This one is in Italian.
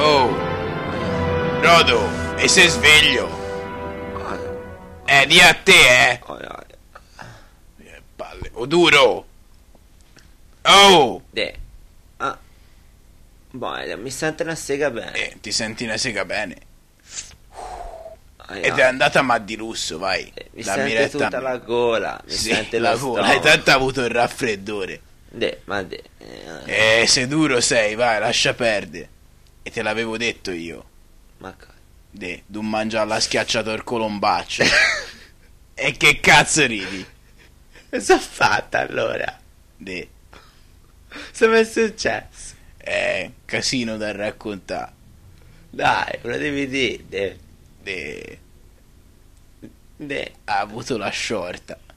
Oh, Frodo, e sei sveglio? Eh, di a te, eh! eh palle. Oh, duro! Oh! De. Ah. mi sento una sega bene. Eh, ti senti una sega bene. Ed è andata ma di lusso, vai. Eh, mi Dammi sente retta. tutta la gola, mi sì, sente la gola. Hai tanto avuto il raffreddore. De, ma de. Eh, eh, se duro sei, vai, lascia perdere. E te l'avevo detto io. Ma cosa? De, d'un mangiare la schiacciator colombaccio. e che cazzo ridi? Cosa ha fatto allora? De. Cosa è successo? Eh, casino da raccontare. Dai, lo devi dire. De. De. De. Ha avuto la sciorta.